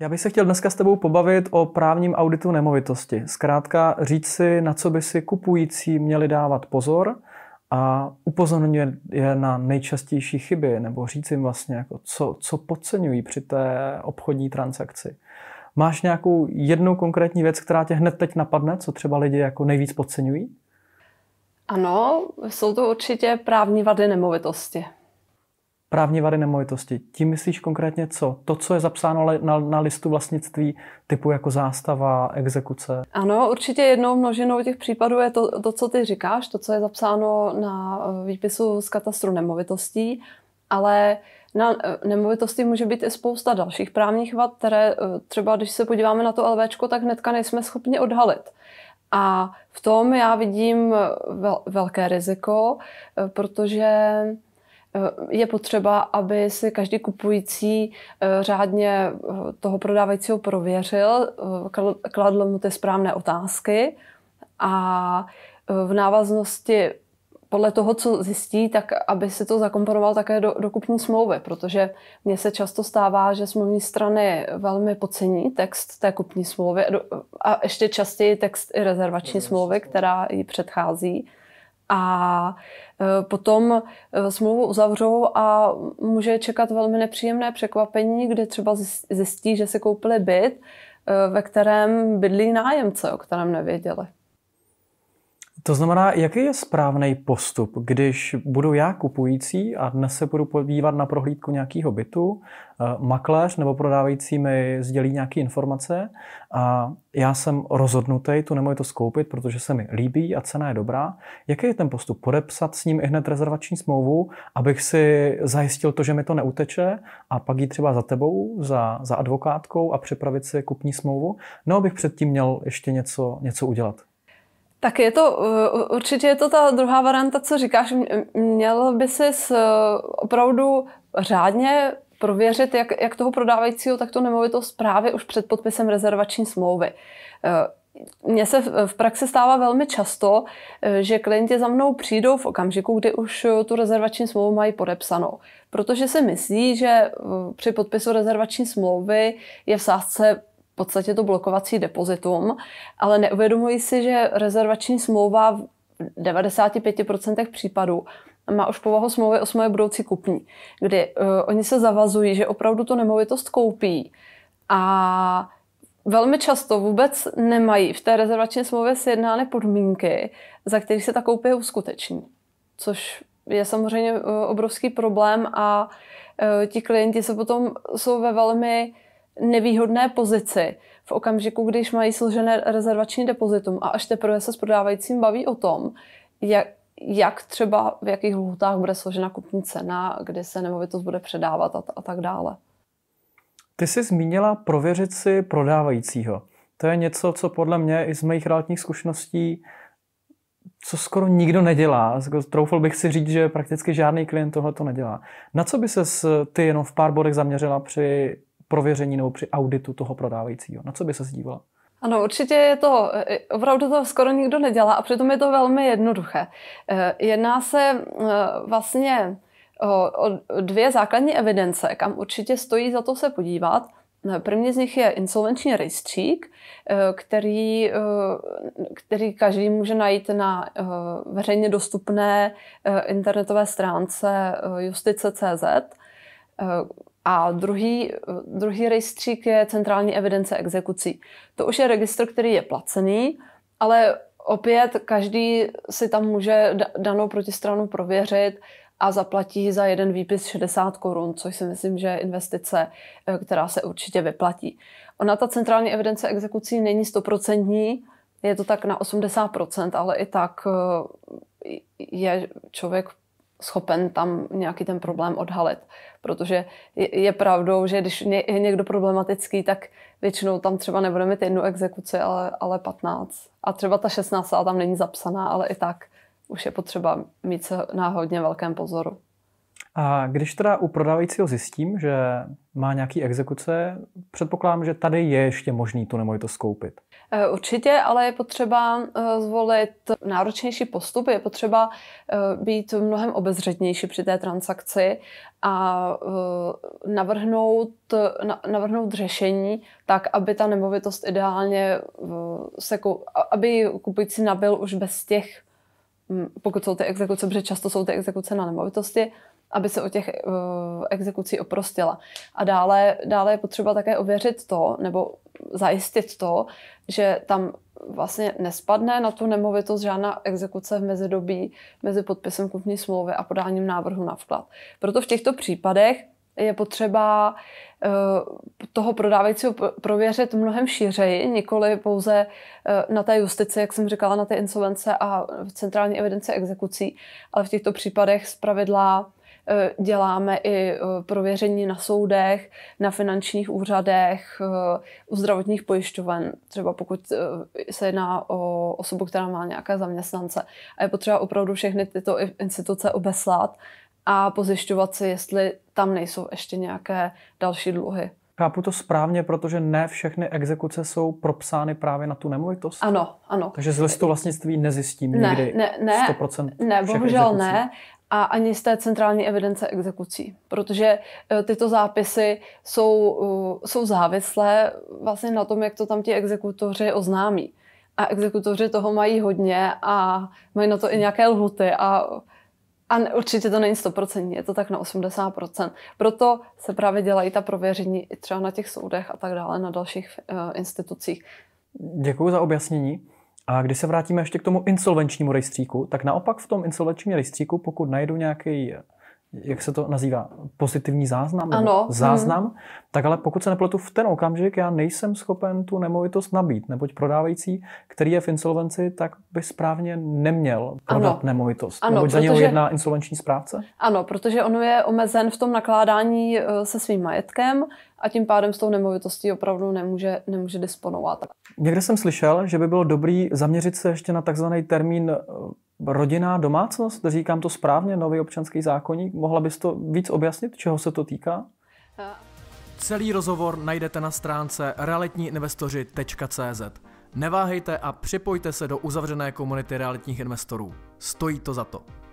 Já bych se chtěl dneska s tebou pobavit o právním auditu nemovitosti. Zkrátka říct si, na co by si kupující měli dávat pozor a upozorňuje je na nejčastější chyby, nebo říct jim vlastně, jako co, co podceňují při té obchodní transakci. Máš nějakou jednu konkrétní věc, která tě hned teď napadne, co třeba lidi jako nejvíc podceňují? Ano, jsou to určitě právní vady nemovitosti právní vady nemovitosti. Tím myslíš konkrétně co? To, co je zapsáno na, na listu vlastnictví, typu jako zástava, exekuce? Ano, určitě jednou množinou těch případů je to, to, co ty říkáš, to, co je zapsáno na eh, výpisu z katastru nemovitostí, ale na eh, nemovitosti může být i spousta dalších právních vad, které eh, třeba, když se podíváme na to LV, tak hnedka nejsme schopni odhalit. A v tom já vidím velké riziko, protože Eh, je potřeba, aby si každý kupující eh, řádně eh, toho prodávajícího prověřil, kladl mu ty správné otázky a v návaznosti podle toho, co zjistí, tak aby si to zakomponoval také do, do kupní smlouvy, protože mně se často stává, že smluvní strany velmi podcení text té kupní smlouvy a ještě častěji text i rezervační smlouvy, která ji předchází a e, potom e, smlouvu uzavřou a může čekat velmi nepříjemné překvapení, kde třeba zjistí, že si koupili byt, e, ve kterém bydlí nájemce, o kterém nevěděli. To znamená, jaký je správný postup, když budu já kupující a dnes se budu podívat na prohlídku nějakého bytu, eh, makléř nebo prodávající mi sdělí nějaké informace a já jsem rozhodnutý tu nemovitost koupit, protože se mi líbí a cena je dobrá. Jaký je ten postup? Podepsat s ním i hned rezervační smlouvu, abych si zajistil to, že mi to neuteče a pak jít třeba za tebou, za, za advokátkou a připravit si kupní smlouvu? No, abych předtím měl ještě něco, něco udělat. Tak je to, eh, určitě je to ta druhá varianta, co říkáš. Měl by si eh, opravdu řádně prověřit, jak, jak toho prodávajícího, tak to nemovitost právě už před podpisem rezervační smlouvy. Eh, mně se v praxi stává velmi často, že klienti za mnou přijdou v okamžiku, kdy už tu rezervační smlouvu mají podepsanou, protože si myslí, že při podpisu rezervační smlouvy je v sázce podstatě to blokovací depozitum, ale neuvědomují si, že rezervační smlouva v 95% případů má už povahu smlouvy o smlouvě budoucí kupní, kdy uh, oni se zavazují, že opravdu tu nemovitost koupí a velmi často vůbec nemají v té rezervační smlouvě sjednány podmínky, za kterých se ta koupě uskuteční. Což je samozřejmě eh, obrovský problém a uh, ti klienti se potom jsou ve velmi uh, nevýhodné pozici v okamžiku, když mají složené rezervační depozitum a až teprve se s prodávajícím baví o tom, jak, jak třeba v jakých lhutách bude složena kupní cena, kdy se nemovitost bude předávat a, a tak dále. Ty jsi zmínila prověřit si prodávajícího. To je něco, co podle mě i z mých realitních zkušeností, co skoro nikdo nedělá. Troufal bych si říct, že prakticky žádný klient tohle to nedělá. Na co by se ty jenom v pár bodech zaměřila při prověření nebo při auditu toho prodávajícího. Na co by se dívala? Ano, určitě je to, eh, opravdu to skoro nikdo nedělá a přitom je to velmi jednoduché. Eh, jedná se eh, vlastně o, o dvě základní evidence, kam určitě stojí za to se podívat. První z nich je insolvenční rejstřík, který, který každý může najít na veřejně dostupné internetové stránce justice.cz a druhý, druhý rejstřík je centrální evidence exekucí. To už je registr, který je placený, ale opět každý si tam může danou protistranu prověřit a zaplatí za jeden výpis 60 korun, což si myslím, že je investice, eh, která se určitě vyplatí. Ona ta centrální evidence exekucí není stoprocentní, je to tak na 80%, ale i tak eh, je člověk schopen tam nějaký ten problém odhalit. Protože je, je pravdou, že když ně, je někdo problematický, tak většinou tam třeba nebude mít jednu exekuci, ale, ale 15. A třeba ta 16 tam není zapsaná, ale i tak už je potřeba mít se na hodně velkém pozoru. A když teda u prodávajícího zjistím, že má nějaký exekuce, předpokládám, že tady je ještě možný tu nemovitost koupit. E, určitě, ale je potřeba e, zvolit náročnější postup, je potřeba e, být mnohem obezřetnější při té transakci a navrhnout, navrhnout řešení tak, aby ta nemovitost ideálně se, aby kupující nabil už bez těch pokud jsou ty exekuce, protože často jsou ty exekuce na nemovitosti, aby se o těch uh, exekucí oprostila. A dále, dále je potřeba také ověřit to, nebo zajistit to, že tam vlastně nespadne na tu nemovitost žádná exekuce v mezidobí mezi podpisem kupní smlouvy a podáním návrhu na vklad. Proto v těchto případech je potřeba eh, toho prodávajícího prověřit mnohem šířeji, nikoli pouze eh, na té justici, jak jsem říkala, na té insolvence a centrální evidenci exekucí, ale v těchto případech zpravidla Eh, děláme i eh, prověření na soudech, na finančních úřadech, eh, u zdravotních pojišťoven, třeba pokud se jedná o osobu, která má nějaké zaměstnance. A je potřeba opravdu všechny tyto instituce obeslat a pozjišťovat si, jestli tam nejsou ještě nějaké další dluhy. Chápu to správně, protože ne všechny exekuce jsou propsány právě na tu nemovitost. Ano, ano. Takže z listu vlastnictví nezjistím ne, nikdy ne, ne, 100% Ne, bohužel exekucí. ne a ani z té centrální evidence exekucí, protože eh, tyto zápisy jsou, eh, jsou závislé vlastně na tom, jak to tam ti exekutoři oznámí. A exekutoři toho mají hodně a mají na to i nějaké lhuty a, a určitě to není 100%, je to tak na 80%. Proto se právě dělají ta prověření i třeba na těch soudech a tak dále, na dalších uh, institucích. Děkuji za objasnění. A když se vrátíme ještě k tomu insolvenčnímu rejstříku, tak naopak v tom insolvenčním rejstříku, pokud najdu nějaký jak se to nazývá, pozitivní záznam, ano. Hm. záznam, hmm. tak ale pokud se nepletu v ten okamžik, já nejsem schopen tu nemovitost nabít, neboť prodávající, který je v insolvenci, tak by správně neměl prodat ano. nemovitost, ano, neboť protože, za něho jedná insolvenční správce. Ano, protože ono je omezen v tom nakládání eh, se svým majetkem a tím pádem s tou nemovitostí opravdu nemůže, nemůže disponovat. Někde jsem slyšel, že by bylo dobrý zaměřit se ještě na takzvaný termín eh, rodinná domácnost, říkám to správně, nový občanský zákonník. Mohla bys to víc objasnit, čeho se to týká? Celý rozhovor najdete na stránce realitníinvestoři.cz. Neváhejte a připojte se do uzavřené komunity realitních investorů. Stojí to za to.